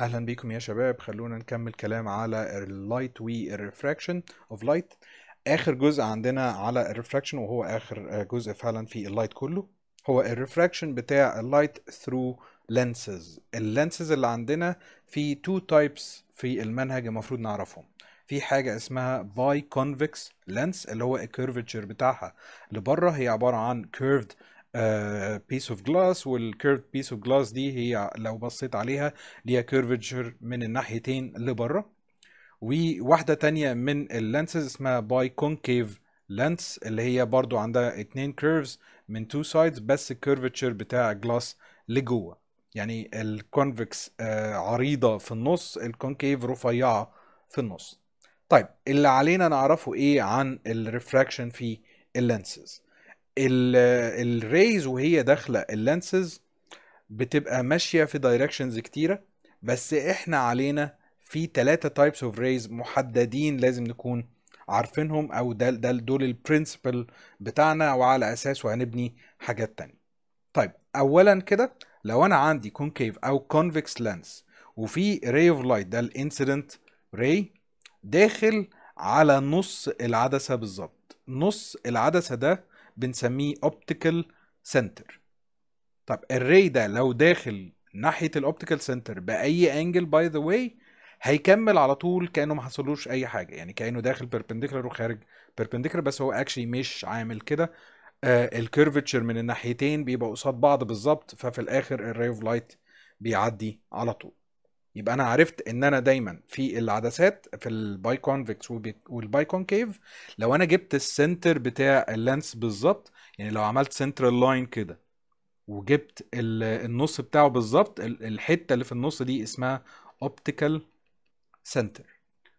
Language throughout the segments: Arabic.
اهلا بيكم يا شباب خلونا نكمل كلام على اللايت والريفراكشن اوف لايت اخر جزء عندنا على الريفراكشن وهو اخر جزء فعلا في اللايت كله هو الريفراكشن بتاع اللايت ثرو لينسز اللينسز اللي عندنا في تو تايبس في المنهج المفروض نعرفهم في حاجة اسمها باي كونفكس لينس اللي هو الكيرفتشر بتاعها لبره هي عبارة عن كيرفد بيس اوف جلاس والكيرف بيس اوف جلاس دي هي لو بصيت عليها ليها كيرفتشر من الناحيتين لبره وواحدة تانية من اللانسز اسمها باي كونكيف لانس اللي هي برضو عندها اتنين كيرفز من تو سايدز بس الكيرفتشر بتاع جلاس لجوه يعني الكونفكس آه، عريضة في النص الكونكيف رفيعة في النص طيب اللي علينا نعرفه ايه عن الريفراكشن في اللانسز الريز وهي داخله اللانسز بتبقى ماشيه في دايركشنز كتيره بس احنا علينا في ثلاثه تايبس اوف ريز محددين لازم نكون عارفينهم او ده ده دول البرنسبل بتاعنا وعلى اساسه هنبني حاجات تانية طيب اولا كده لو انا عندي كونكيف او كونفكس لانس وفي ray اوف لايت ده الانسيدنت ray داخل على نص العدسه بالظبط نص العدسه ده بنسميه اوبتيكال سنتر طب الري ده لو داخل ناحيه الاوبتيكال سنتر باي انجل باي ذا واي هيكمل على طول كانه ما حصلوش اي حاجه يعني كانه داخل بيربنديكولار وخارج بيربنديكولار بس هو اكشلي مش عامل كده آه الكيرفتشر من الناحيتين بيبقى قصاد بعض بالظبط ففي الاخر الري اوف لايت بيعدي على طول يبقى انا عرفت ان انا دايما في العدسات في الباي كونفكس والباي كونكيف لو انا جبت السنتر بتاع اللانس بالظبط يعني لو عملت سنترال لاين كده وجبت النص بتاعه بالظبط الحته اللي في النص دي اسمها اوبتيكال سنتر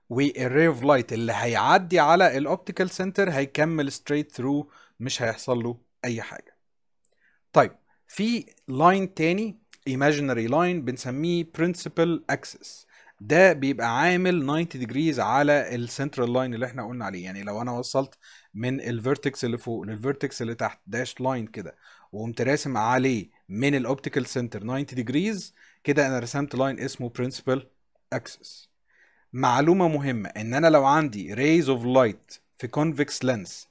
والري اوف لايت اللي هيعدي على الاوبتيكال سنتر هيكمل ستريت ثرو مش هيحصل له اي حاجه طيب في لاين تاني imaginary line بنسميه principal axis ده بيبقى عامل 90 degrees على السنترال لاين اللي احنا قلنا عليه يعني لو انا وصلت من الفيرتكس اللي فوق للفيرتكس اللي تحت داش لاين كده وقمت راسم عليه من الاوبتيكال سنتر 90 degrees كده انا رسمت لاين اسمه principal axis معلومة مهمة ان انا لو عندي rays of light في convex lens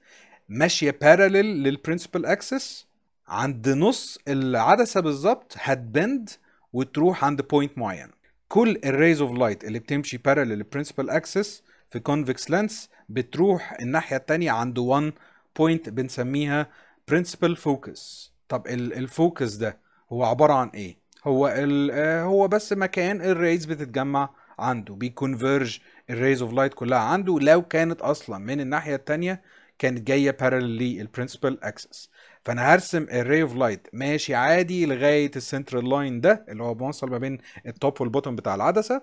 ماشية parallel للprincipal axis عند نص العدسه بالظبط هتبند وتروح عند بوينت معين كل الريز اوف لايت اللي بتمشي بارلل للبرنسبل اكسس في كونفكس لينس بتروح الناحيه الثانيه عند 1 بوينت بنسميها برنسبل فوكس طب الفوكس ده هو عباره عن ايه هو آه، هو بس مكان الريز بتتجمع عنده بيكونفيرج الريز اوف لايت كلها عنده لو كانت اصلا من الناحيه الثانيه كانت جايه بارلل للبرنسبل اكسس فانا هرسم الري اوف لايت ماشي عادي لغايه السنترال لاين ده اللي هو بوصل ما بين التوب والبوتوم بتاع العدسه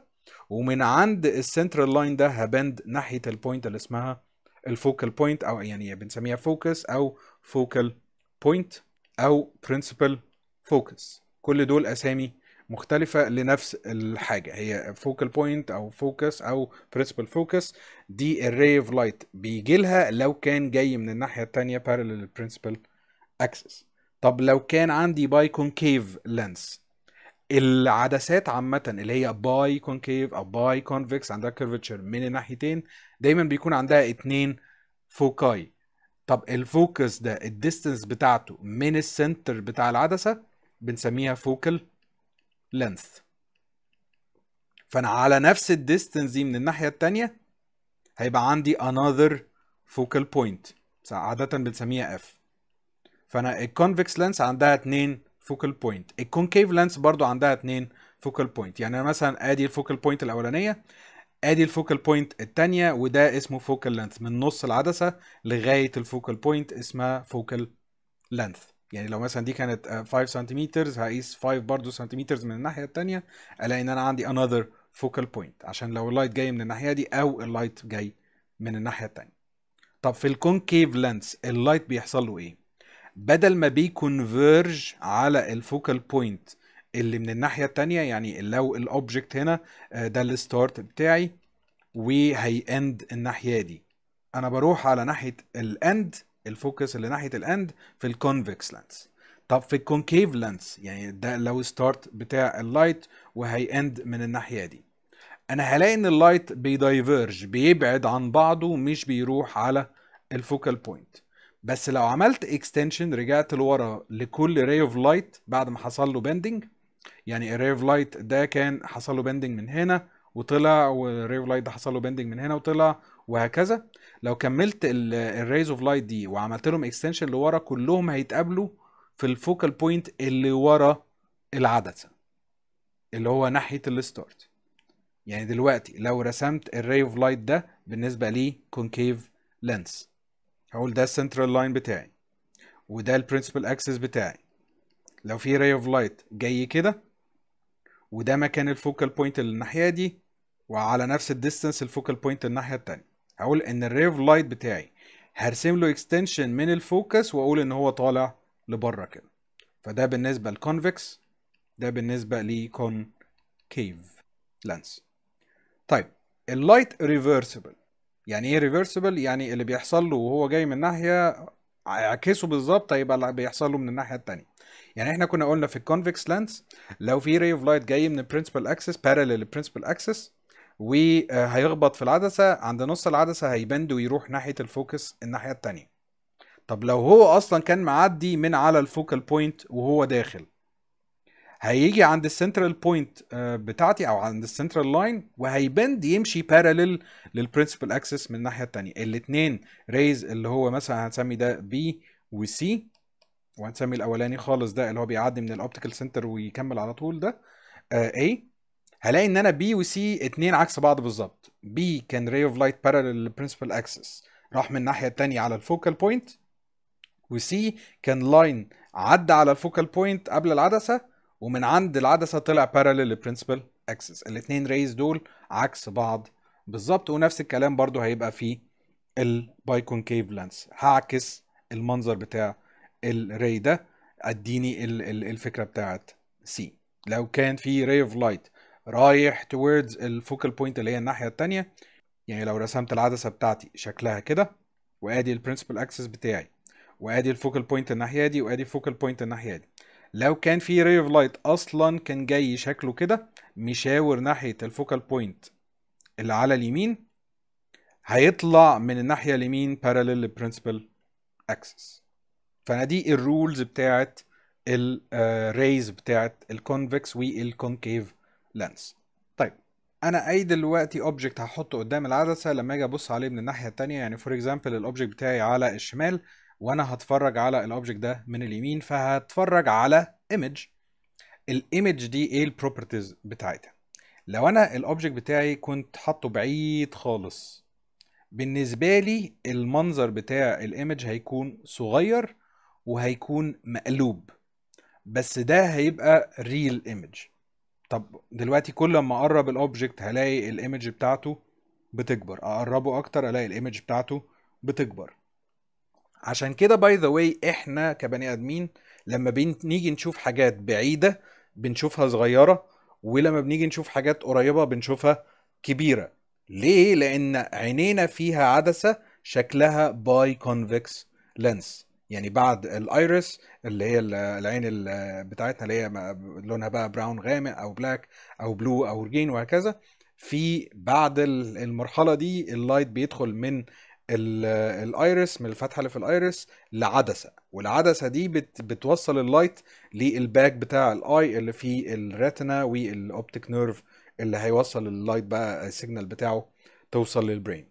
ومن عند السنترال لاين ده هبند ناحيه البوينت اللي اسمها الفوكال بوينت او يعني بنسميها فوكس او فوكال بوينت او برنسبل فوكس كل دول اسامي مختلفة لنفس الحاجة هي فوكال بوينت أو فوكس أو برنسبل فوكس دي الري اوف لايت بيجي لها لو كان جاي من الناحية التانية parallel principal اكسس طب لو كان عندي باي كونكيف لينس العدسات عامة اللي هي باي كونكيف او باي كونفكس عندها كيرفتشر من الناحيتين دايما بيكون عندها اتنين فوكاي طب الفوكس ده الديستنس بتاعته من السنتر بتاع العدسة بنسميها فوكال لينث فانا على نفس الديستنس دي من الناحية التانية هيبقى عندي another focal point عادة بنسميها F فانا الكونفكس لينس عندها اتنين فوكال بوينت الكونكيف لينس برضو عندها اتنين فوكال بوينت يعني انا مثلا ادي الفوكال بوينت الاولانيه ادي الفوكال بوينت الثانيه وده اسمه فوكال لينث من نص العدسه لغايه الفوكال بوينت اسمها فوكال لينث يعني لو مثلا دي كانت 5 آه، سنتيمترز هقيس 5 برضه سنتيمترز من الناحيه الثانيه الاقي ان انا عندي another فوكال بوينت عشان لو اللايت جاي من الناحيه دي او اللايت جاي من الناحيه الثانيه طب في الكونكيف لينث اللايت بيحصل له ايه بدل ما بيكونفيرج على الفوكال بوينت اللي من الناحيه الثانيه يعني لو الاوبجكت هنا آه، ده الستارت بتاعي وهي اند الناحيه دي انا بروح على ناحيه الاند الفوكس اللي ناحيه الاند في الكونفكس لانس طب في الكونكيف لانس يعني ده لو ستارت بتاع اللايت وهي اند من الناحيه دي انا هلاقي ان اللايت بيدايفيرج بيبعد عن بعضه مش بيروح على الفوكال بوينت بس لو عملت اكستنشن رجعت لورا لكل ray of light بعد ما حصل له بندنج يعني ray of light ده كان حصل له بندنج من هنا وطلع والري of light ده حصل له بندنج من هنا وطلع وهكذا لو كملت الريز اوف لايت دي وعملت لهم اكستنشن لورا كلهم هيتقابلوا في الفوكال بوينت اللي ورا العدسه اللي هو ناحيه الستارت يعني دلوقتي لو رسمت الري اوف لايت ده بالنسبه لي كونكيف لينس هقول ده السنترال لاين بتاعي وده البرنسبل اكسس بتاعي لو في راي اوف لايت جاي كده وده مكان الفوكال بوينت اللي الناحيه دي وعلى نفس الديستنس الفوكال بوينت الناحيه التانية هقول ان الراي اوف لايت بتاعي هرسم له اكستنشن من الفوكس واقول ان هو طالع لبره كده فده بالنسبه للكونفكس ده بالنسبه لكونكيف لانس طيب اللايت ريفرسبل يعني ايه ريفرسيبل يعني اللي بيحصل له وهو جاي من ناحيه عكسه بالظبط هيبقى اللي بيحصل له من الناحيه الثانيه يعني احنا كنا قلنا في الكونفكس لانس لو في ري اوف لايت جاي من البرنسبل اكسس بارلل للبرنسبل اكسس وهيخبط في العدسه عند نص العدسه هيبند ويروح ناحيه الفوكس الناحيه الثانيه طب لو هو اصلا كان معدي من على الفوكال بوينت وهو داخل هيجي عند السنترال آه، بوينت بتاعتي او عند السنترال لاين وهيبند يمشي بارالل للبرنسبل اكسس من الناحيه الثانيه الاثنين ريز اللي هو مثلا هنسمي ده بي وسي وهنسمي الاولاني خالص ده اللي هو بيعدي من الاوبتيكال سنتر ويكمل على طول ده اي آه، هلاقي ان انا بي وسي اتنين عكس بعض بالظبط بي كان ري اوف لايت بارالل للبرنسبل اكسس راح من الناحيه الثانيه على الفوكال بوينت وسي كان لاين عدى على الفوكال بوينت قبل العدسه ومن عند العدسه طلع بارلل برنسبل اكسس الاثنين ريز دول عكس بعض بالظبط ونفس الكلام برضو هيبقى في البايكونكيف لانس هعكس المنظر بتاع الري ده اديني الفكره بتاعت سي لو كان في ري اوف لايت رايح توردز الفوكال بوينت اللي هي الناحيه الثانيه يعني لو رسمت العدسه بتاعتي شكلها كده وادي البرنسبل اكسس بتاعي وادي الفوكال بوينت الناحيه دي وادي الفوكال بوينت الناحيه دي لو كان في ري اوف لايت اصلا كان جاي شكله كده مشاور ناحيه الفوكال بوينت اللي على اليمين هيطلع من الناحيه اليمين باراليل للبرنسبل اكسس فانا دي الرولز بتاعت الريز آه، بتاعت الكونفكس والكونكيف لانس طيب انا اي دلوقتي اوبجكت هحطه قدام العدسه لما اجي ابص عليه من الناحيه الثانيه يعني فور اكزامبل الاوبجكت بتاعي على الشمال وانا هتفرج على الاوبجكت ده من اليمين فهتفرج على ايمج الايمج دي ايه البروبرتيز بتاعتها لو انا الاوبجكت بتاعي كنت حاطه بعيد خالص بالنسبه لي المنظر بتاع الايمج هيكون صغير وهيكون مقلوب بس ده هيبقى ريل ايمج طب دلوقتي كل ما اقرب الاوبجكت هلاقي الايمج بتاعته بتكبر اقربه اكتر الاقي الايمج بتاعته بتكبر عشان كده باي ذا واي احنا كبني ادمين لما بنيجي نشوف حاجات بعيده بنشوفها صغيره ولما بنيجي نشوف حاجات قريبه بنشوفها كبيره ليه لان عينينا فيها عدسه شكلها باي كونفكس لينس يعني بعد الايرس اللي هي العين بتاعتنا اللي هي لونها بقى براون غامق او بلاك او بلو او رجين وهكذا في بعد المرحله دي اللايت بيدخل من الايرس من الفتحه اللي في الايرس لعدسه والعدسه دي بت بتوصل اللايت للباك بتاع الاي اللي فيه الريتنا والاوبتيك نيرف اللي هيوصل اللايت بقى السيجنال بتاعه توصل للبرين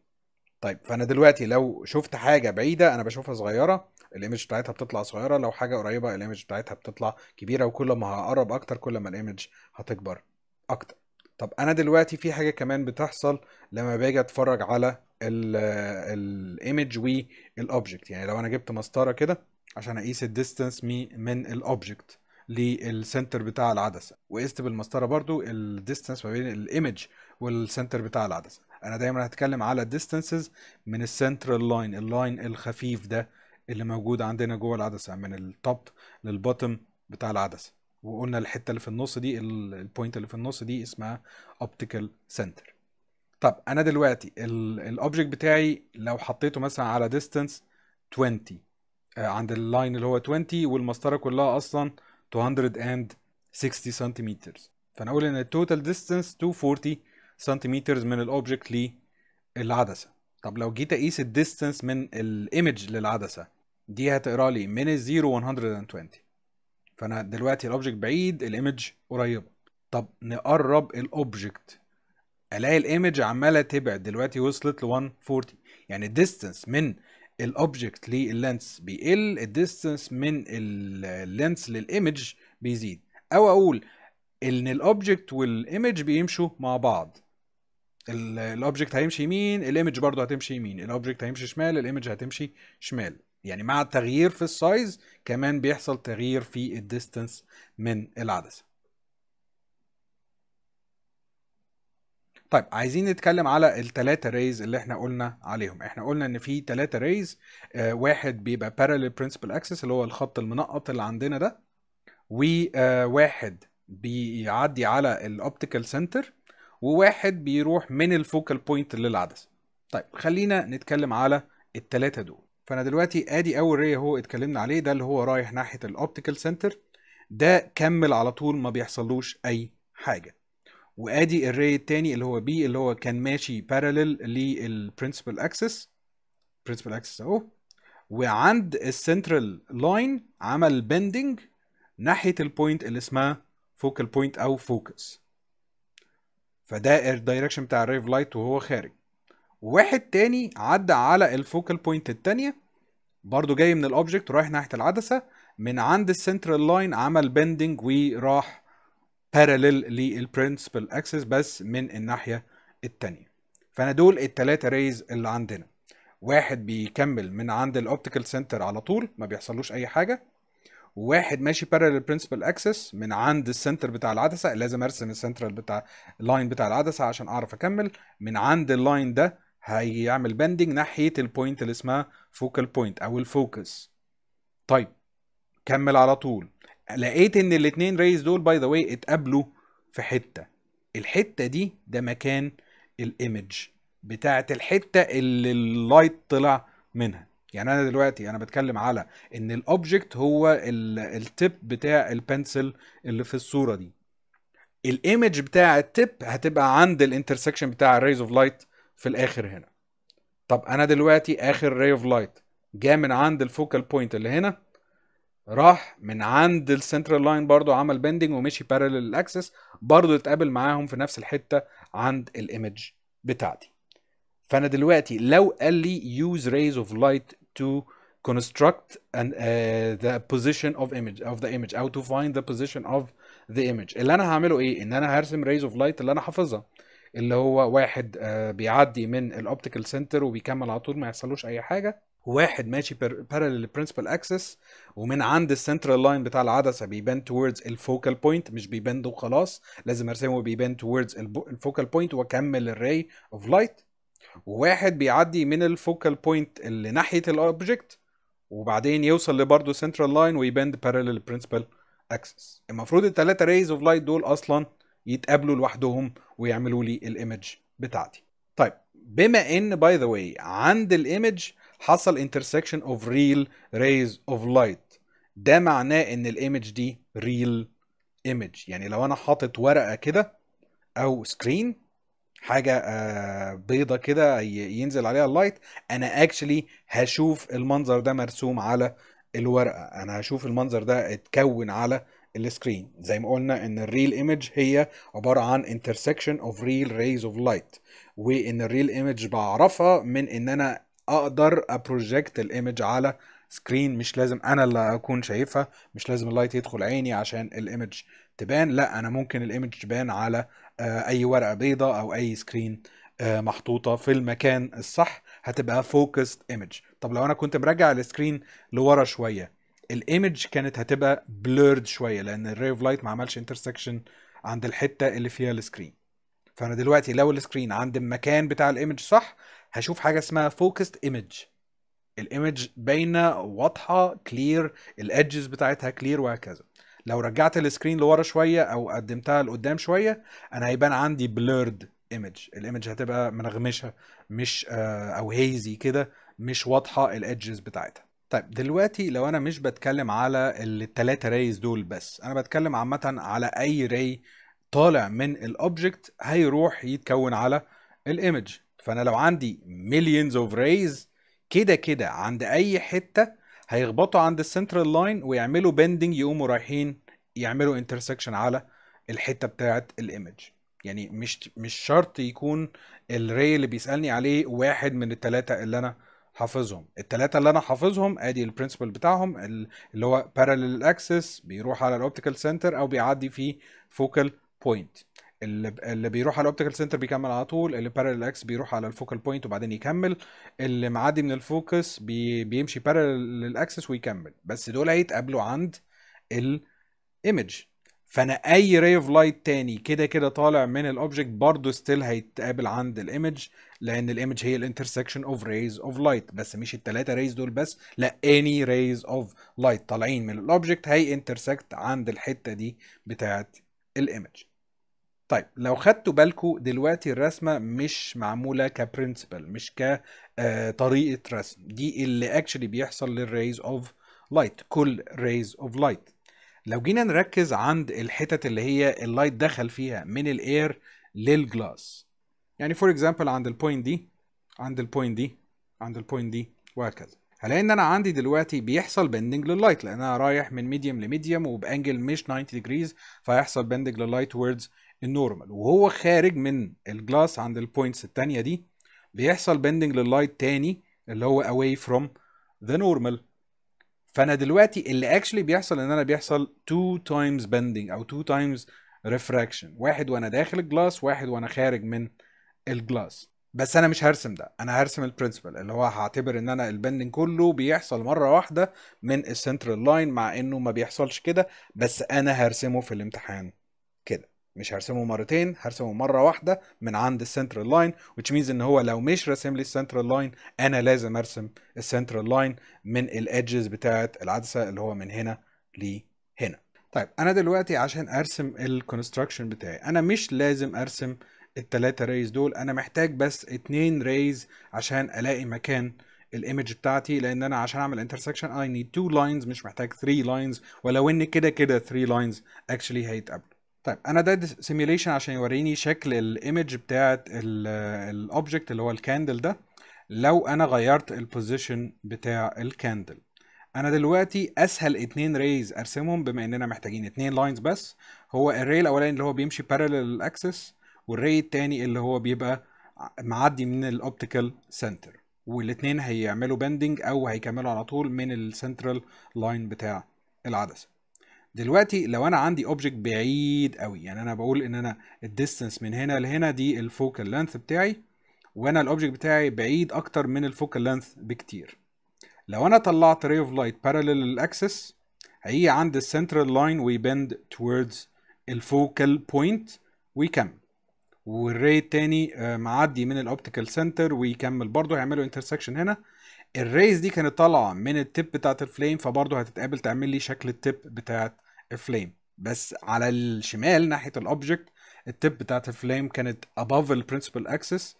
طيب فانا دلوقتي لو شفت حاجه بعيده انا بشوفها صغيره الايمج بتاعتها بتطلع صغيره لو حاجه قريبه الايمج بتاعتها بتطلع كبيره وكل ما هقرب اكتر كل ما الايمج هتكبر اكتر طب انا دلوقتي في حاجه كمان بتحصل لما باجي اتفرج على الايمج والاوبجكت يعني لو انا جبت مسطره كده عشان اقيس الديستانس من الاوبجكت للسنتر بتاع العدسه وقست بالمسطره برضو الديستانس ما بين الايمج والسنتر بتاع العدسه انا دايما هتكلم على الديستانسز من السنترال لاين اللاين الخفيف ده اللي موجود عندنا جوه العدسه من التوب للبوتم بتاع العدسه وقلنا الحته اللي في النص دي البوينت اللي في النص دي اسمها اوبتيكال سنتر طب انا دلوقتي الاوبجكت بتاعي لو حطيته مثلا على ديستانس آه، 20 عند اللاين اللي هو 20 والمسطره كلها اصلا 260 سنتيمتر فانا اقول ان التوتال ديستانس 240 سنتيمتر من الاوبجكت للعدسه طب لو جيت اقيس الديستانس من الايمج للعدسه دي هتقرا لي من الزيرو 120 فانا دلوقتي الاوبجكت بعيد الايمج قريبه طب نقرب الاوبجكت الاقي الايمج عماله تبعد دلوقتي وصلت ل 140 يعني الديستنس من الاوبجكت لللينس بيقل الديستنس من اللينس للايمج بيزيد او اقول ان الاوبجكت والايمج بيمشوا مع بعض الاوبجكت هيمشي يمين الايمج برضه هتمشي يمين الاوبجكت هيمشي شمال الايمج هتمشي شمال يعني مع التغيير في السايز كمان بيحصل تغيير في الديستنس من العدسه طيب عايزين نتكلم على الثلاثة ريز اللي احنا قلنا عليهم احنا قلنا ان في ثلاثة ريز آه، واحد بيبقى parallel principal axis اللي هو الخط المنقط اللي عندنا ده وواحد آه، بيعدي على الاوبتيكال سنتر وواحد بيروح من الفوكال بوينت للعدسة طيب خلينا نتكلم على الثلاثة دول فانا دلوقتي ادي اول ري هو اتكلمنا عليه ده اللي هو رايح ناحيه الاوبتيكال سنتر ده كمل على طول ما بيحصلوش اي حاجه وادي الري التاني اللي هو بي اللي هو كان ماشي بارلل للبرنسبل اكسس برنسبل اكسس اهو وعند السنترال لاين عمل بندنج ناحيه البوينت اللي اسمها فوكال بوينت او فوكس فده الدايركشن بتاع الريف لايت وهو خارج وواحد تاني عدى على الفوكال بوينت التانية برضو جاي من الاوبجكت رايح ناحيه العدسه من عند السنترال لاين عمل بندنج وراح بارلل للبرنسبل اكسس بس من الناحيه الثانيه فانا دول الثلاثه ريز اللي عندنا واحد بيكمل من عند الاوبتيكال سنتر على طول ما بيحصلوش اي حاجه وواحد ماشي بارلل برنسبل اكسس من عند السنتر بتاع العدسه لازم ارسم السنترال بتاع اللاين بتاع العدسه عشان اعرف اكمل من عند اللاين ده هيعمل بندنج ناحيه البوينت اللي اسمها فوكال بوينت او الفوكس طيب كمل على طول لقيت ان الاثنين ريز دول باي ذا واي اتقابلوا في حته الحته دي ده مكان الايمج بتاعه الحته اللي اللايت طلع منها يعني انا دلوقتي انا بتكلم على ان الاوبجكت هو التيب بتاع البنسل اللي في الصوره دي الايمج بتاع التيب هتبقى عند الانترسكشن بتاع الريز اوف لايت في الاخر هنا طب انا دلوقتي اخر ray of light جاء من عند الفوكال بوينت اللي هنا راح من عند السنترال لاين برضو عمل بندنج ومشي بارلل الاكسس برضو اتقابل معاهم في نفس الحته عند الايمج بتاعتي فانا دلوقتي لو قال لي use rays of light to construct an, uh, the position of image of the image او to find the position of the image اللي انا هعمله ايه ان انا هرسم rays of light اللي انا حافظها اللي هو واحد آه، بيعدي من الاوبتيكال سنتر وبيكمل على طول ما يحصلوش اي حاجه واحد ماشي بارلل برنسبل اكسس ومن عند السنترال لاين بتاع العدسه بيبان تووردز الفوكال بوينت مش بيبان وخلاص لازم ارسمه بيبان تووردز الفوكال بوينت واكمل الراي اوف لايت وواحد بيعدي من الفوكال بوينت اللي ناحيه الاوبجكت وبعدين يوصل لبرضه سنترال لاين ويبان بارلل برنسبل اكسس المفروض الثلاثه ريز اوف لايت دول اصلا يتقابلوا لوحدهم ويعملوا لي الايمج بتاعتي طيب بما ان باي ذا واي عند الايمج حصل انترسكشن اوف ريل ريز اوف لايت ده معناه ان الايمج دي ريل ايمج يعني لو انا حاطط ورقه كده او سكرين حاجه آه، بيضه كده ينزل عليها اللايت انا اكشلي هشوف المنظر ده مرسوم على الورقه انا هشوف المنظر ده اتكون على السكرين زي ما قلنا ان الريل ايمج هي عباره عن انترسكشن اوف ريل ريز اوف لايت وان الريل ايمج بعرفها من ان انا اقدر ابروجكت الايمج على سكرين مش لازم انا اللي اكون شايفها مش لازم اللايت يدخل عيني عشان الايمج تبان لا انا ممكن الايمج تبان على آه، اي ورقه بيضاء او اي سكرين آه، محطوطه في المكان الصح هتبقى فوكست ايمج طب لو انا كنت مرجع السكرين لورا شويه الايمج كانت هتبقى بلورد شويه لان الري اوف لايت ما عملش انترسكشن عند الحته اللي فيها السكرين فانا دلوقتي لو السكرين عند المكان بتاع الايمج صح هشوف حاجه اسمها فوكست ايمج الايمج باينه واضحه كلير الادجز بتاعتها كلير وهكذا لو رجعت السكرين لورا شويه او قدمتها لقدام شويه انا هيبان عندي بلورد ايمج الايمج هتبقى منغمشه مش آه، او هيزي كده مش واضحه الادجز بتاعتها طيب دلوقتي لو انا مش بتكلم على الثلاثه رايز دول بس انا بتكلم عامه على اي راي طالع من الاوبجكت هيروح يتكون على الايمج فانا لو عندي مليونز اوف رايز كده كده عند اي حته هيخبطوا عند السنترال لاين ويعملوا بندنج يقوموا رايحين يعملوا انترسكشن على الحته بتاعه الايمج يعني مش مش شرط يكون الري اللي بيسالني عليه واحد من الثلاثه اللي انا حافظهم التلاتة اللي انا حافظهم ادي البرنسبل بتاعهم اللي هو بارالل اكسس بيروح على الاوبتيكال سنتر او بيعدي في فوكال بوينت اللي بيروح على الاوبتيكال سنتر بيكمل على طول اللي بارالل اكس بيروح على الفوكال بوينت وبعدين يكمل اللي معدي من الفوكس بي بيمشي بارالل اكسس ويكمل بس دول هيتقابلوا عند الايمج فانا اي راي اوف لايت تاني كده كده طالع من الاوبجكت برضه ستيل هيتقابل عند الايمج لان الايمج هي الانترسكشن اوف ريز اوف لايت بس مش الثلاثه ريز دول بس لا اني ريز اوف لايت طالعين من الاوبجكت هي انترسكت عند الحته دي بتاعه الايمج طيب لو خدتوا بالكم دلوقتي الرسمه مش معموله كبرنسبل مش كطريقه آه، رسم دي اللي اكشلي بيحصل للريز اوف لايت كل ريز اوف لايت لو جينا نركز عند الحتت اللي هي اللايت دخل فيها من الاير للجلاس يعني فور اكزامبل عند البوينت دي عند البوينت دي عند البوينت دي وهكذا هلاقي ان انا عندي دلوقتي بيحصل بندنج لللايت لان انا رايح من ميديوم لميديوم وبانجل مش 90 ديجريز فهيحصل بندنج لللايت توردز النورمال وهو خارج من الجلاس عند البوينتس التانية دي بيحصل بندنج لللايت تاني اللي هو اواي فروم ذا نورمال فانا دلوقتي اللي اكشلي بيحصل ان انا بيحصل 2 تايمز بندنج او 2 تايمز ريفراكشن واحد وانا داخل الجلاس واحد وانا خارج من الجلاس بس انا مش هرسم ده انا هرسم البرنسبل اللي هو هعتبر ان انا البندنج كله بيحصل مره واحده من السنترال لاين مع انه ما بيحصلش كده بس انا هرسمه في الامتحان مش هرسمه مرتين هرسمه مره واحده من عند السنترال لاين which means ان هو لو مش راسم لي السنترال لاين انا لازم ارسم السنترال لاين من الادجز بتاعه العدسه اللي هو من هنا لهنا طيب انا دلوقتي عشان ارسم الكونستراكشن بتاعي انا مش لازم ارسم التلاتة ريز دول انا محتاج بس اتنين ريز عشان الاقي مكان الايمج بتاعتي لان انا عشان اعمل انترسكشن اي نيد تو لاينز مش محتاج 3 لاينز ولو ان كده كده 3 لاينز اكشلي هيتقابلوا طيب انا ده سيميليشن عشان يوريني شكل الايمج بتاعه الاوبجكت اللي هو الكاندل ده لو انا غيرت البوزيشن بتاع الكاندل انا دلوقتي اسهل اتنين ريز ارسمهم بما اننا محتاجين اتنين لاينز بس هو الري الاولاني اللي هو بيمشي بارلل للاكسس والري التاني اللي هو بيبقى معدي من الاوبتيكال سنتر والاتنين هيعملوا بندنج او هيكملوا على طول من السنترال لاين بتاع العدسه دلوقتي لو انا عندي اوبجكت بعيد قوي يعني انا بقول ان انا الديستنس من هنا لهنا دي الفوكال لينث بتاعي وانا الاوبجكت بتاعي بعيد اكتر من الفوكال لينث بكتير لو انا طلعت ray of light parallel للاكسس هي عند السنترال لاين ويبند towards الفوكال بوينت ويكمل والري التاني آه، معدي من الاوبتيكال سنتر ويكمل برضه هيعملوا انترسكشن هنا الريز دي كانت طالعه من التب بتاعت الفليم فبرضه هتتقابل تعمل لي شكل التب بتاعت الفليم بس على الشمال ناحيه الاوبجكت التب بتاعت الفليم كانت above البرنسبل اكسس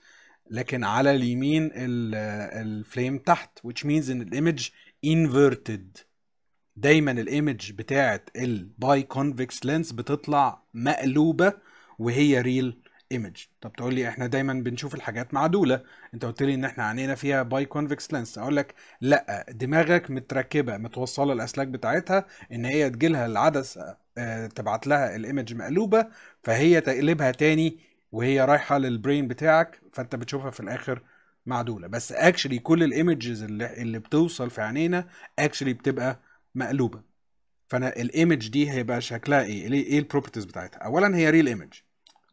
لكن على اليمين الفليم تحت which means ان الايمج inverted دايما الايمج بتاعت الباي كونفكس لينس بتطلع مقلوبه وهي ريل ايمج طب تقول لي احنا دايما بنشوف الحاجات معدوله انت قلت لي ان احنا عينينا فيها باي كونفكس لينس اقول لك لا دماغك متركبه متوصله الاسلاك بتاعتها ان هي تجيلها العدسه آه، تبعت لها الايمج مقلوبه فهي تقلبها تاني وهي رايحه للبرين بتاعك فانت بتشوفها في الاخر معدوله بس اكشلي كل الايمجز اللي, اللي بتوصل في عينينا اكشلي بتبقى مقلوبه فانا الايمج دي هيبقى شكلها ايه ايه البروبرتيز إيه بتاعتها اولا هي ريل ايمج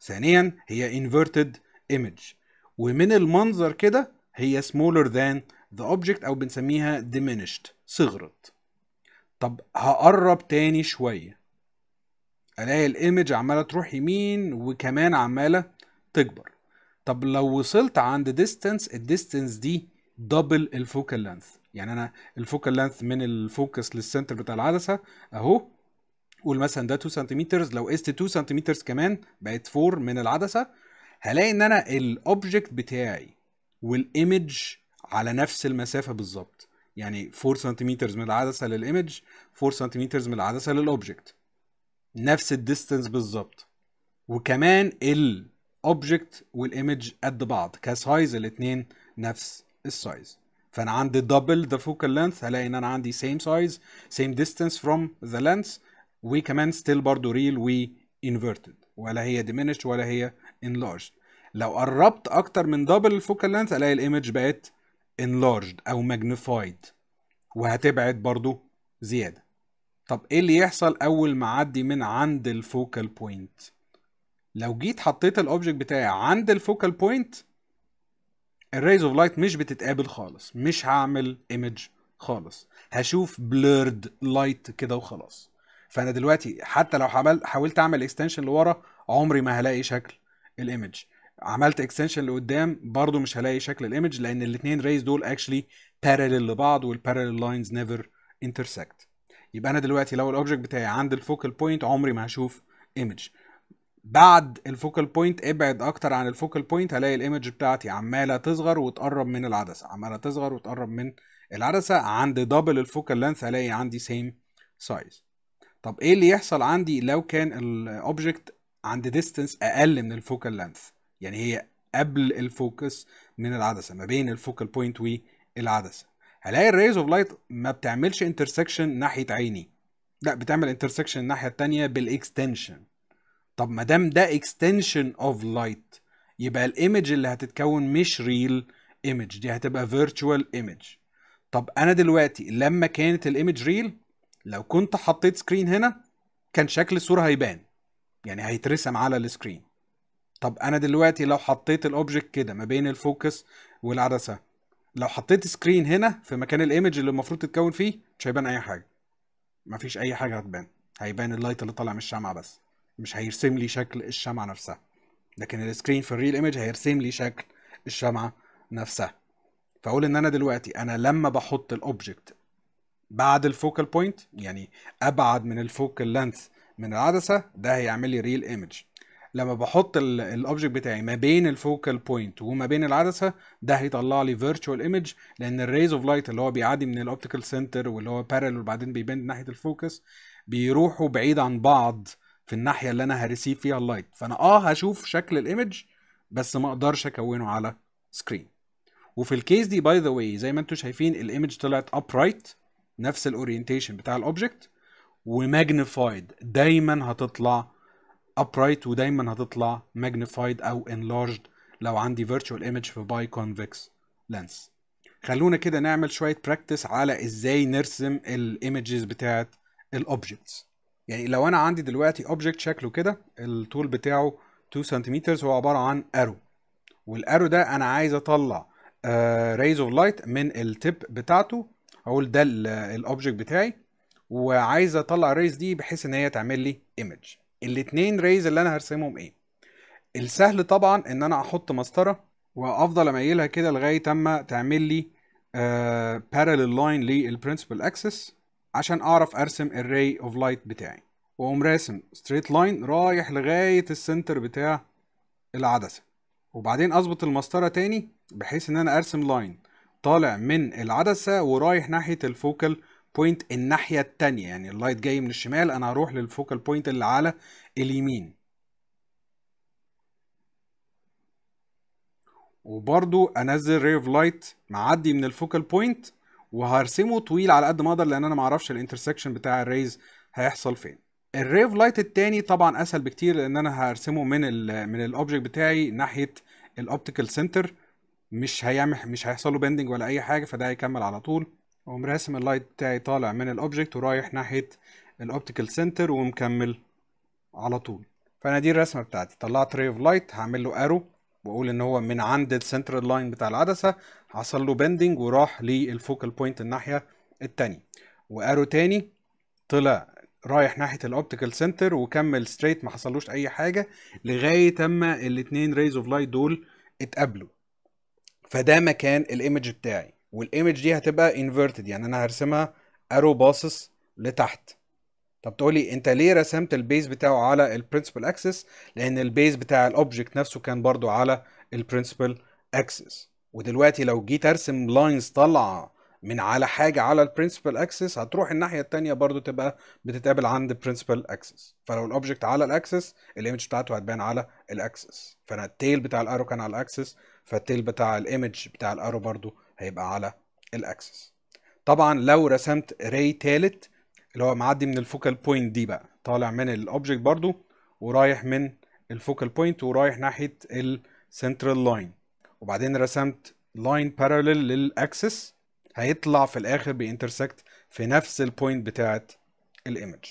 ثانيا هي inverted image ومن المنظر كده هي smaller than the object او بنسميها diminished صغرت طب هقرب تاني شوية الاقي الايمج عمالة تروح يمين وكمان عمالة تكبر طب لو وصلت عند distance distance دي دبل الفوكال لانث يعني انا الفوكال لانث من الفوكس للسنتر بتاع العدسة اهو قول مثلا ده 2 سنتيمتر لو قست 2 سنتيمتر كمان بقت 4 من العدسه هلاقي ان انا الاوبجكت بتاعي والايمج على نفس المسافه بالظبط يعني 4 سنتيمتر من العدسه للايمج 4 سنتيمتر من العدسه للاوبجكت نفس الديستنس بالظبط وكمان الاوبجكت والايمج قد بعض كسايز الاثنين نفس السايز فانا عندي دبل ذا فوكال لينث هلاقي ان انا عندي سيم سايز سيم ديستانس فروم ذا لينث وكمان ستيل برضو ريل وانفيرتد ولا هي diminished ولا هي enlarged لو قربت اكتر من دبل الفوكال لينث الاقي الايمج بقت enlarged او magnified وهتبعد برضو زياده طب ايه اللي يحصل اول ما اعدي من عند الفوكال بوينت لو جيت حطيت الاوبجكت بتاعي عند الفوكال بوينت الريز اوف لايت مش بتتقابل خالص مش هعمل ايمج خالص هشوف بليرد لايت كده وخلاص فانا دلوقتي حتى لو حمل حاولت اعمل اكستنشن لورا عمري ما هلاقي شكل الايمج عملت اكستنشن لقدام برضو مش هلاقي شكل الايمج لان الاثنين ريز دول اكشلي بارلل لبعض والبارلل لاينز نيفر انترسكت يبقى انا دلوقتي لو الاوبجكت بتاعي عند الفوكال بوينت عمري ما هشوف ايمج بعد الفوكال بوينت ابعد اكتر عن الفوكال بوينت هلاقي الايمج بتاعتي عماله تصغر وتقرب من العدسه عماله تصغر وتقرب من العدسه عند دبل الفوكال لينث هلاقي عندي سيم سايز طب ايه اللي يحصل عندي لو كان الاوبجكت عند ديستنس اقل من الفوكال لينث يعني هي قبل الفوكس من العدسه ما بين الفوكال بوينت والعدسه هلاقي الريز اوف لايت ما بتعملش انترسكشن ناحيه عيني لا بتعمل انترسكشن الناحيه الثانيه بالاكستنشن طب ما دام ده اكستنشن اوف لايت يبقى الايمج اللي هتتكون مش ريل ايمج دي هتبقى فيرتشوال ايمج طب انا دلوقتي لما كانت الايمج ريل لو كنت حطيت سكرين هنا كان شكل الصوره هيبان يعني هيترسم على السكرين طب انا دلوقتي لو حطيت الاوبجكت كده ما بين الفوكس والعدسه لو حطيت سكرين هنا في مكان الايمج اللي المفروض تتكون فيه مش هيبان اي حاجه مفيش اي حاجه هتبان هيبان اللايت اللي طالع من الشمعه بس مش هيرسم لي شكل الشمعه نفسها لكن السكرين في الريل ايمج هيرسم لي شكل الشمعه نفسها فاقول ان انا دلوقتي انا لما بحط الاوبجكت بعد الفوكال بوينت يعني ابعد من الفوكال لينث من العدسه ده هيعمل لي ريل ايمج لما بحط الاوبجكت بتاعي ما بين الفوكال بوينت وما بين العدسه ده هيطلع لي فيرتشوال ايمج لان الريز اوف لايت اللي هو بيعدي من الاوبتيكال سنتر واللي هو بارل وبعدين بيبند ناحيه الفوكس بيروحوا بعيد عن بعض في الناحيه اللي انا هريسيف فيها اللايت فانا اه هشوف شكل الايمج بس ما اقدرش اكونه على سكرين وفي الكيس دي باي ذا واي زي ما انتم شايفين الايمج طلعت ابرايت نفس الاورينتيشن بتاع الاوبجكت وماجنيفايد دايما هتطلع upright ودايما هتطلع magnified او enlarged لو عندي virtual image في باي convex lens خلونا كده نعمل شوية براكتس على ازاي نرسم الايمجز بتاعت الاوبجكتس يعني لو انا عندي دلوقتي اوبجكت شكله كده الطول بتاعه 2 سنتيمتر هو عبارة عن ارو والارو ده انا عايز اطلع رايز اوف لايت من التيب بتاعته اقول ده الاوبجكت بتاعي وعايز اطلع الريز دي بحيث ان هي تعمل لي ايمج الاثنين ريز اللي انا هرسمهم ايه السهل طبعا ان انا احط مسطره وافضل اميلها كده لغايه اما تعمل لي بارلل لاين للبرنسبل اكسس عشان اعرف ارسم الراي اوف لايت بتاعي واقوم راسم ستريت لاين رايح لغايه السنتر بتاع العدسه وبعدين اظبط المسطره تاني بحيث ان انا ارسم لاين طالع من العدسه ورايح ناحيه الفوكال بوينت الناحيه التانية يعني اللايت جاي من الشمال انا هروح للفوكال بوينت اللي على اليمين وبرضو انزل ريف اوف لايت معدي من الفوكال بوينت وهرسمه طويل على قد ما اقدر لان انا معرفش الانترسكشن بتاع الريز هيحصل فين الريف اوف لايت التاني طبعا اسهل بكتير لان انا هرسمه من الـ من الاوبجكت بتاعي ناحيه الاوبتيكال سنتر مش هيعمل مش هيحصل له بندنج ولا اي حاجه فده هيكمل على طول اقوم راسم اللايت بتاعي طالع من الاوبجكت ورايح ناحيه الاوبتيكال سنتر ومكمل على طول فانا دي الرسمه بتاعتي طلعت ري اوف لايت هعمل له ارو واقول ان هو من عند السنترال لاين بتاع العدسه حصل له بندنج وراح للفوكال بوينت الناحيه الثانيه وارو تاني طلع رايح ناحيه الاوبتيكال سنتر وكمل ستريت ما حصلوش اي حاجه لغايه اما الاثنين ريز اوف لايت دول اتقابلوا فده مكان الايمج بتاعي والايمج دي هتبقى انفيرتد يعني انا هرسمها ارو باصص لتحت طب تقولي انت ليه رسمت البيز بتاعه على البرنسبل اكسس لان البيز بتاع الاوبجكت نفسه كان برضو على البرنسبل اكسس ودلوقتي لو جيت ارسم لاينز طالعه من على حاجه على البرنسبل اكسس هتروح الناحيه الثانيه برضو تبقى بتتقابل عند البرنسبل اكسس فلو الاوبجكت على الاكسس الايمج بتاعته هتبان على الاكسس فانا التيل بتاع الارو كان على الاكسس فالتيل بتاع الايمج بتاع الارو برضو هيبقى على الاكسس طبعا لو رسمت ري تالت اللي هو معدي من الفوكال بوينت دي بقى طالع من الاوبجكت برضو ورايح من الفوكال بوينت ورايح ناحيه السنترال لاين وبعدين رسمت لاين بارالل للاكسس هيطلع في الاخر بينترسكت في نفس البوينت بتاعه الايمج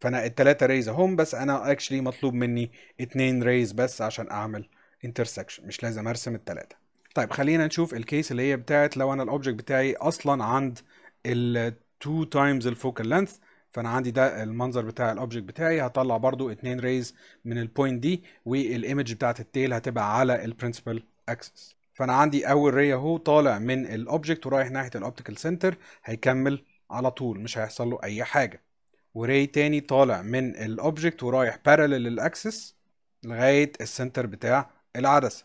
فانا التلاتة ريز هم بس انا اكشلي مطلوب مني اتنين ريز بس عشان اعمل intersection مش لازم ارسم الثلاثه طيب خلينا نشوف الكيس اللي هي بتاعت لو انا الاوبجكت بتاعي اصلا عند ال 2 تايمز الفوكال لينث فانا عندي ده المنظر بتاع الاوبجكت بتاعي هطلع برضو اتنين ريز من البوينت دي والايمج بتاعت التيل هتبقى على البرنسبل اكسس فانا عندي اول ري اهو طالع من الاوبجكت ورايح ناحيه الاوبتيكال سنتر هيكمل على طول مش هيحصل له اي حاجه وراي تاني طالع من الاوبجكت ورايح بارلل للاكسس لغايه السنتر بتاع العدسه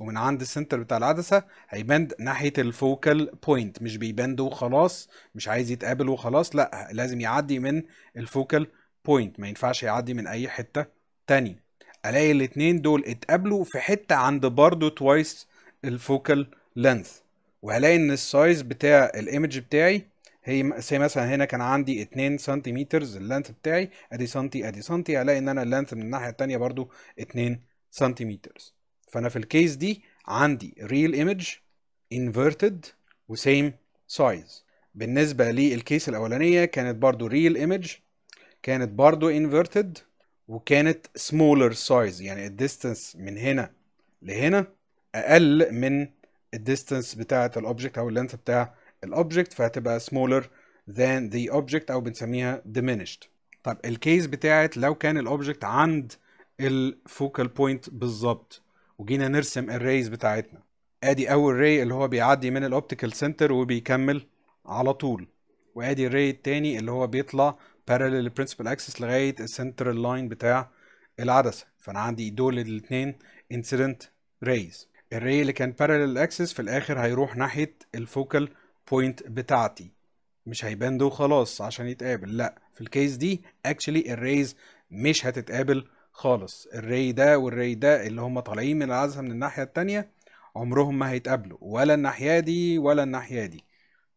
ومن عند السنتر بتاع العدسه هيبند ناحيه الفوكال بوينت مش بيبند وخلاص مش عايز يتقابل وخلاص لا لازم يعدي من الفوكال بوينت ما ينفعش يعدي من اي حته تانية الاقي الاتنين دول اتقابلوا في حته عند برضو توايس الفوكال لينث وهلاقي ان السايز بتاع الايمج بتاعي هي سي مثلا هنا كان عندي 2 سنتيمتر اللانث بتاعي ادي سنتي ادي سنتي هلاقي ان انا اللانث من الناحيه الثانيه برضو 2 سنتيمتر فانا في الكيس دي عندي real image inverted وسيم سايز بالنسبة للكيس الأولانية كانت برضو real image كانت برضو inverted وكانت smaller size يعني الديستنس من هنا لهنا أقل من الديستنس بتاعة الأوبجكت أو اللينث بتاع الأوبجكت فهتبقى smaller than the object أو بنسميها diminished طب الكيس بتاعت لو كان الأوبجكت عند الفوكال بوينت بالظبط وجينا نرسم الريز بتاعتنا ادي اول ري اللي هو بيعدي من الاوبتيكال سنتر وبيكمل على طول وادي الري التاني اللي هو بيطلع بارلل للبرنسبل اكسس لغايه السنتر لاين بتاع العدسه فانا عندي دول الاثنين انسيدنت ريز الري اللي كان بارلل اكسس في الاخر هيروح ناحيه الفوكال بوينت بتاعتي مش هيبان ده خلاص عشان يتقابل لا في الكيس دي اكشلي الريز مش هتتقابل خالص الري ده والري ده اللي هم طالعين من العزة من الناحية التانية عمرهم ما هيتقابلوا ولا الناحية دي ولا الناحية دي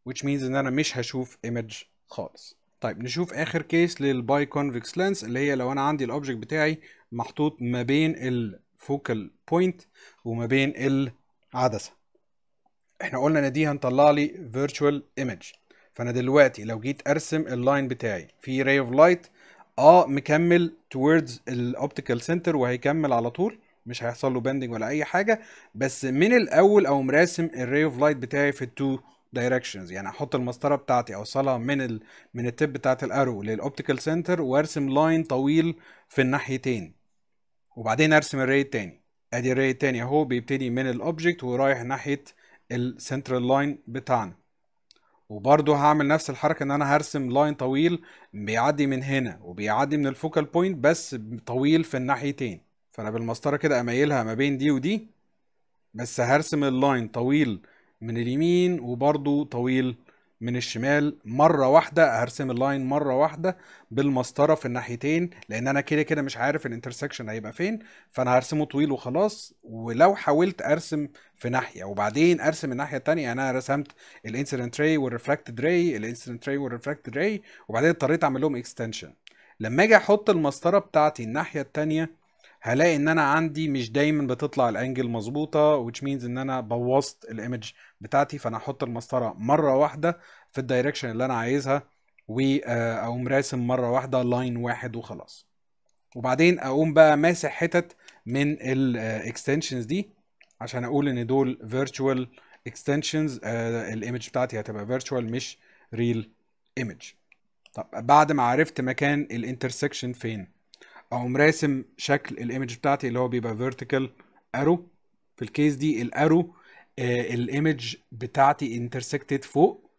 which means ان انا مش هشوف ايمج خالص طيب نشوف اخر كيس للباي كونفكس لينس اللي هي لو انا عندي الاوبجكت بتاعي محطوط ما بين الفوكال بوينت وما بين العدسه احنا قلنا ان دي هنطلع لي فيرتشوال ايمج فانا دلوقتي لو جيت ارسم اللاين بتاعي في راي اوف لايت اه مكمل towards الاوبتيكال سنتر وهيكمل على طول مش هيحصل له بندنج ولا اي حاجه بس من الاول او مراسم الري اوف لايت بتاعي في التو دايركشنز يعني احط المسطره بتاعتي اوصلها من ال... من التب بتاعت الارو للاوبتيكال سنتر وارسم لاين طويل في الناحيتين وبعدين ارسم الري التاني ادي الري التاني اهو بيبتدي من الاوبجكت ورايح ناحيه السنترال لاين بتاعنا وبرضو هعمل نفس الحركه ان انا هرسم لاين طويل بيعدي من هنا وبيعدي من الفوكال بوينت بس طويل في الناحيتين فانا بالمسطره كده اميلها ما بين دي ودي بس هرسم اللاين طويل من اليمين وبرضو طويل من الشمال مره واحده هرسم اللاين مره واحده بالمسطره في الناحيتين لان انا كده كده مش عارف الانترسكشن هيبقى فين فانا هرسمه طويل وخلاص ولو حاولت ارسم في ناحيه وبعدين ارسم الناحيه الثانيه يعني انا رسمت الانسيدنت راي والرفراكتد راي الانسيدنت راي والرفراكتد راي وبعدين اضطريت اعمل لهم اكستنشن لما اجي احط المسطره بتاعتي الناحيه الثانيه هلاقي ان انا عندي مش دايما بتطلع الانجل مظبوطه which means ان انا بوظت الامج بتاعتي فانا هحط المسطره مره واحده في الدايركشن اللي انا عايزها واقوم آه، راسم مره واحده لاين واحد وخلاص وبعدين اقوم بقى ماسح حتت من الاكستنشنز آه، دي عشان اقول ان دول فيرتشوال اكستنشنز الامج بتاعتي هتبقى فيرتشوال مش ريل ايمج طب بعد ما عرفت مكان الانترسكشن فين اقوم راسم شكل الايمج بتاعتي اللي هو بيبقى فيرتيكال ارو في الكيس دي الارو آه، الايمج بتاعتي انترسكتد فوق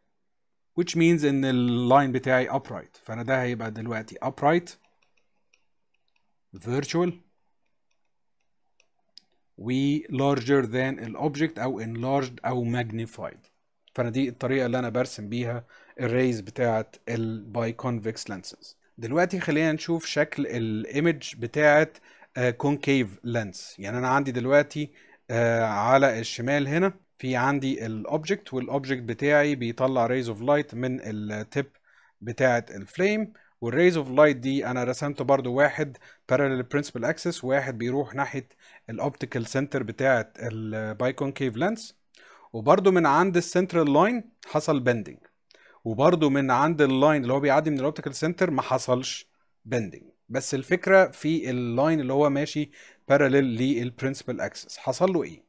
which means ان اللاين بتاعي upright فانا ده هيبقى دلوقتي upright virtual و larger than الاوبجكت او enlarged او magnified فانا دي الطريقه اللي انا برسم بيها الريز بتاعت الباي كونفكس لانسز دلوقتي خلينا نشوف شكل الايمج بتاعه كونكيف لينس يعني انا عندي دلوقتي آه، على الشمال هنا في عندي الاوبجكت والاوبجكت بتاعي بيطلع ريز اوف لايت من التيب بتاعه الفليم والريز اوف لايت دي انا رسمت برضو واحد بارالل برنسبل اكسس واحد بيروح ناحيه الاوبتيكال سنتر بتاعه البايكونكيف لينس وبرضو من عند السنترال لاين حصل بندنج وبرده من عند اللاين اللي هو بيعدي من الاوبتيكال سنتر ما حصلش بندنج بس الفكره في اللاين اللي هو ماشي بارلل للبرنسبل اكسس حصل له ايه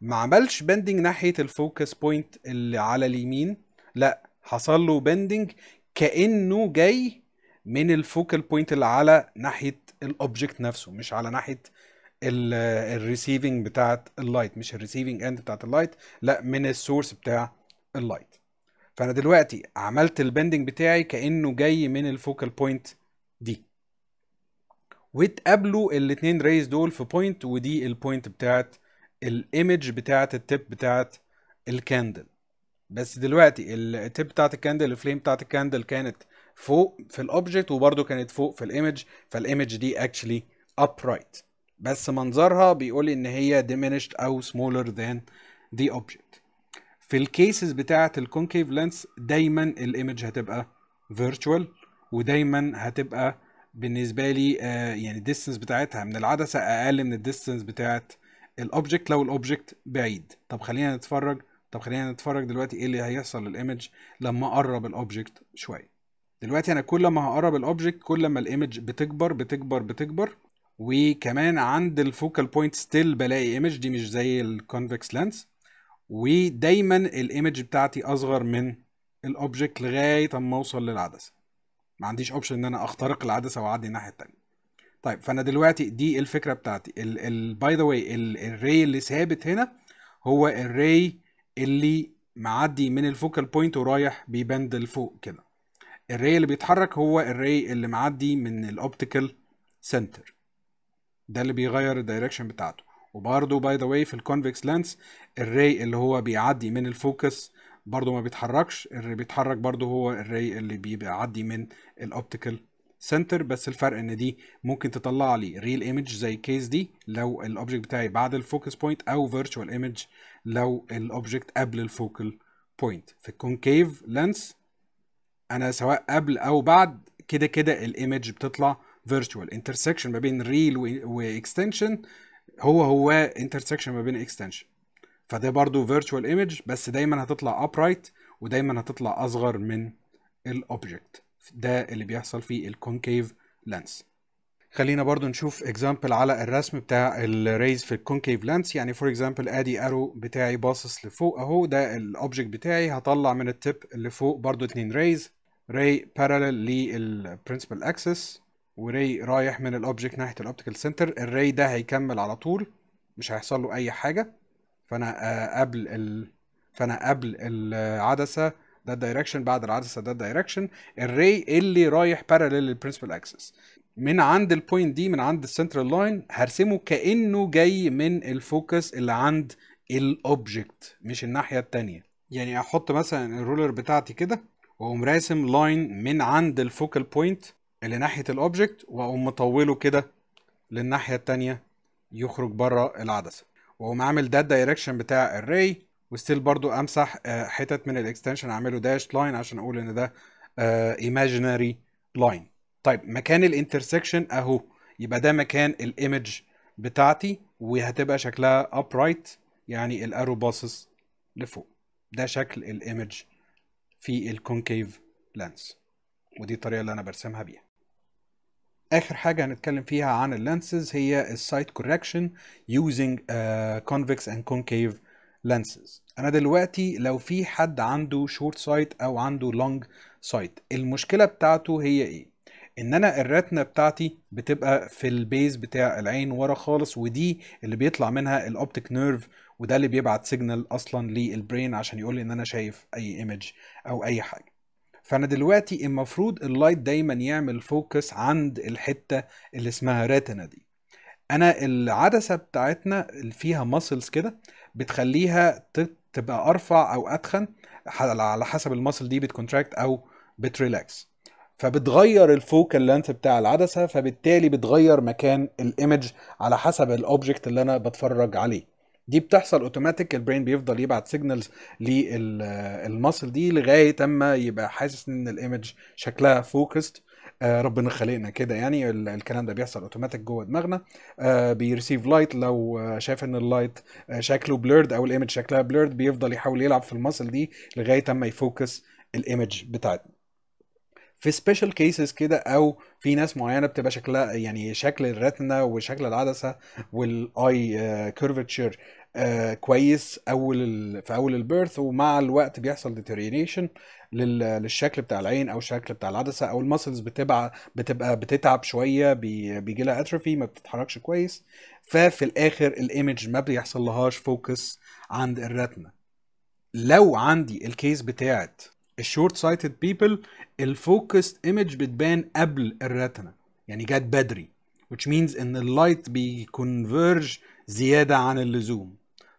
ما عملش بندنج ناحيه الفوكس بوينت اللي على اليمين لا حصل له بندنج كانه جاي من الفوكال بوينت اللي على ناحيه الاوبجكت نفسه مش على ناحيه الريسيفنج بتاعت اللايت مش الريسيفنج اند بتاعت اللايت لا من السورس بتاع اللايت فانا دلوقتي عملت البندنج بتاعي كانه جاي من الفوكال بوينت دي وتقابلوا الاثنين ريز دول في بوينت ودي البوينت بتاعت الايمج بتاعت التيب بتاعت الكاندل بس دلوقتي التيب بتاعت الكاندل الفليم بتاعت الكاندل كانت فوق في الاوبجكت وبرده كانت فوق في الايمج فالايمج دي اكشلي upright بس منظرها بيقول ان هي diminished او smaller than the object في الكيسز بتاعه الكونكيف لينس دايما الايمج هتبقى فيرتشوال ودايما هتبقى بالنسبه لي آه يعني الديستنس بتاعتها من العدسه اقل من الديستنس بتاعه الاوبجكت لو الاوبجكت بعيد طب خلينا نتفرج طب خلينا نتفرج دلوقتي ايه اللي هيحصل للايمج لما اقرب الاوبجكت شويه دلوقتي انا كل ما هقرب الاوبجكت كل ما الايمج بتكبر بتكبر بتكبر وكمان عند الفوكال بوينت ستيل بلاقي ايمج دي مش زي الكونفكس لينس ودايما الايمج بتاعتي اصغر من الاوبجكت لغايه اما اوصل للعدسه ما عنديش اوبشن ان انا اخترق العدسه واعدي الناحيه الثانيه طيب فانا دلوقتي دي الفكره بتاعتي باي ذا واي الري اللي ثابت هنا هو الري اللي معدي من الفوكال بوينت ورايح بيبند لفوق كده الري اللي بيتحرك هو الري اللي معدي من الاوبتيكال سنتر ده اللي بيغير الدايركشن بتاعته وبرضو باي ذا واي في الكونفكس لينس الري اللي هو بيعدي من الفوكس برضه ما بيتحركش اللي بيتحرك برضه هو الري اللي بيعدي من الاوبتيكال سنتر بس الفرق ان دي ممكن تطلع لي ريل ايمج زي الكيس دي لو الاوبجكت بتاعي بعد الفوكس بوينت او فيرتشوال ايمج لو الاوبجكت قبل الفوكال بوينت في الكونكيف لينس انا سواء قبل او بعد كده كده الايمج بتطلع فيرتشوال انترسكشن ما بين ريل واكستنشن هو هو انترسكشن ما بين اكستنشن فده برضو فيرتشوال ايمج بس دايما هتطلع ابرايت ودايما هتطلع اصغر من الاوبجكت ده اللي بيحصل في الكونكيف لانس خلينا برضو نشوف اكزامبل على الرسم بتاع الريز في الكونكيف لانس يعني فور اكزامبل ادي ارو بتاعي باصص لفوق اهو ده الاوبجكت بتاعي هطلع من التب اللي فوق برضو اتنين ريز ري بارالل للبرنسبل اكسس وري رايح من الاوبجكت ناحيه الاوبتيكال سنتر الري ده هيكمل على طول مش هيحصل له اي حاجه فانا آه، قبل ال... فانا قبل العدسه ده الدايركشن بعد العدسه ده الدايركشن الري اللي رايح باراليل للبرنسبل اكسس من عند البوينت دي من عند السنترال لاين هرسمه كانه جاي من الفوكس اللي عند الاوبجكت مش الناحيه الثانيه يعني احط مثلا الرولر بتاعتي كده واقوم راسم لاين من عند الفوكال بوينت اللي ناحيه الاوبجكت واقوم مطوله كده للناحيه الثانيه يخرج بره العدسه واقوم عامل ده الدايركشن بتاع الري وستيل برضو امسح آه، حتت من الاكستنشن اعمله داش لاين عشان اقول ان ده ايماجينري آه، لاين طيب مكان الانترسكشن اهو يبقى ده مكان الايمج بتاعتي وهتبقى شكلها ابرايت يعني الارو باصص لفوق ده شكل الايمج في الكونكيف لانس ودي الطريقه اللي انا برسمها بيها اخر حاجه هنتكلم فيها عن اللانسز هي السايت كوركشن يوزنج كونفكس اند كونكيف لانسز انا دلوقتي لو في حد عنده شورت سايت او عنده لونج سايت المشكله بتاعته هي ايه ان انا الرتنه بتاعتي بتبقى في البيز بتاع العين ورا خالص ودي اللي بيطلع منها الاوبتيك نيرف وده اللي بيبعت سيجنال اصلا للبرين عشان يقول لي ان انا شايف اي ايمج او اي حاجه فانا دلوقتي المفروض اللايت دايما يعمل فوكس عند الحته اللي اسمها ريتنا دي انا العدسه بتاعتنا اللي فيها ماسلز كده بتخليها تبقى ارفع او اتخن على حسب الماسل دي بتكونتراكت او بتريلاكس فبتغير الفوكال لينث بتاع العدسه فبالتالي بتغير مكان الايمج على حسب الاوبجكت اللي انا بتفرج عليه دي بتحصل اوتوماتيك البرين بيفضل يبعت سيجنالز للمصل دي لغايه اما يبقى حاسس ان الايمج شكلها فوكست آه ربنا خلقنا كده يعني الكلام ده بيحصل اوتوماتيك جوه دماغنا آه بيرسيف لايت لو آه، شاف ان اللايت آه، شكله بليرد او الايمج شكلها بليرد بيفضل يحاول يلعب في المصل دي لغايه اما يفوكس الايمج بتاعتنا في سبيشال كيسز كده او في ناس معينه بتبقى شكلها يعني شكل الرتنه وشكل العدسه والاي آه، كيرفتشر آه، كويس اول في اول البيرث ومع الوقت بيحصل ديتيريشن للشكل بتاع العين او الشكل بتاع العدسه او المسلز بتبقى بتبقى بتتعب شويه بيجي لها اتروفي ما بتتحركش كويس ففي الاخر الايمج ما بيحصل لهاش فوكس عند الرتنه لو عندي الكيس بتاعت الشورت سايتد بيبل الفوكست ايمج بتبان قبل الرتنا يعني جت بدري which means ان اللايت بيكونفيرج زياده عن اللزوم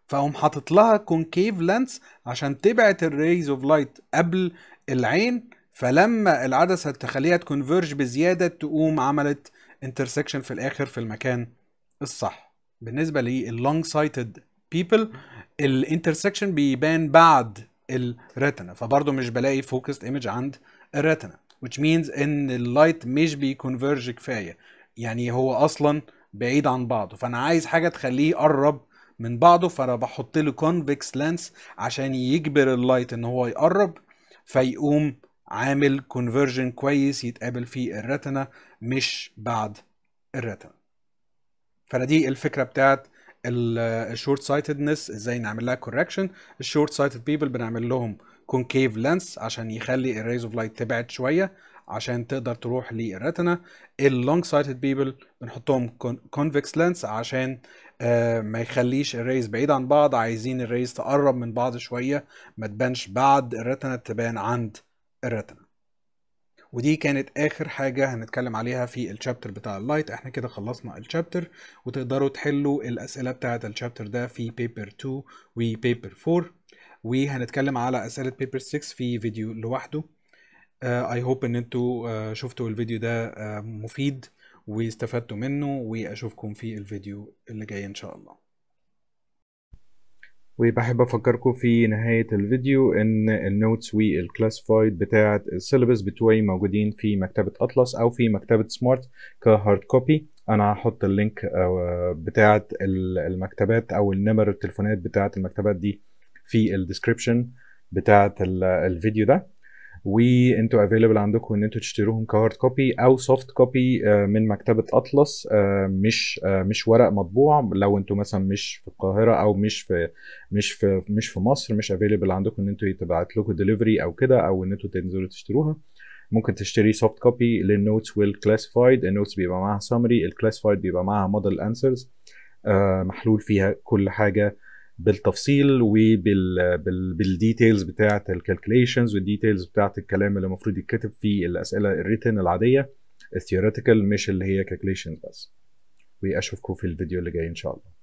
فاقوم حاطط لها كونكيف لانس عشان تبعت الريز اوف لايت قبل العين فلما العدسه تخليها تكونفيرج بزياده تقوم عملت انترسكشن في الاخر في المكان الصح بالنسبه للونج سايتد بيبل الانترسكشن بيبان بعد الريتنا فبرضه مش بلاقي فوكست ايمج عند الريتنا which means ان اللايت مش بيكونفرج كفايه يعني هو اصلا بعيد عن بعضه فانا عايز حاجه تخليه يقرب من بعضه فانا بحط له كونفكس لانس عشان يجبر اللايت ان هو يقرب فيقوم عامل كونفرجن كويس يتقابل في الريتنا مش بعد الريتنا فدي الفكره بتاعت الشورت سايتدنس ازاي نعمل لها كوركشن الشورت سايتد بيبل بنعمل لهم كونكيف لانس عشان يخلي الريز اوف لايت تبعد شويه عشان تقدر تروح للريتنا اللونج سايتد بيبل بنحطهم كونفكس لانس عشان آه، ما يخليش الريز بعيد عن بعض عايزين الريز تقرب من بعض شويه ما تبانش بعد الريتنا تبان عند الريتنا ودي كانت اخر حاجه هنتكلم عليها في الشابتر بتاع اللايت احنا كده خلصنا الشابتر وتقدروا تحلوا الاسئله بتاعه الشابتر ده في بيبر 2 وبيبر 4 وهنتكلم على اسئله بيبر 6 في فيديو لوحده اي آه، هوب ان انتوا آه، شفتوا الفيديو ده آه، مفيد واستفدتوا منه واشوفكم في الفيديو اللي جاي ان شاء الله وبحب افكركم في نهايه الفيديو ان النوتس والكلاسيفايد بتاعه السيلبس بتوعي موجودين في مكتبه اطلس او في مكتبه سمارت كهارد كوبي انا هحط اللينك آه، بتاعه المكتبات او النمر التلفونات بتاعه المكتبات دي في الديسكريبشن بتاعه الفيديو ده وانتوا افيلبل عندكم ان انتوا تشتروهم كهارد كوبي او سوفت كوبي آه، من مكتبه اطلس آه، مش آه، مش ورق مطبوع لو انتوا مثلا مش في القاهره او مش في مش في مش في مصر مش افيلبل عندكم ان انتوا تبعت لكم ديليفري او كده او ان انتوا تنزلوا تشتروها ممكن تشتري سوفت كوبي للنوتس والكلاسيفايد النوتس بيبقى معاها سمري الكلاسيفايد بيبقى معاها موديل انسرز محلول فيها كل حاجه بالتفصيل وبالديتيلز بتاعه الكالكوليشنز والديتيلز بتاعه الكلام اللي المفروض يتكتب في الاسئله الريتن العاديه الثيوريتيكال مش اللي هي كالكوليشنز بس واشوفكم في الفيديو اللي جاي ان شاء الله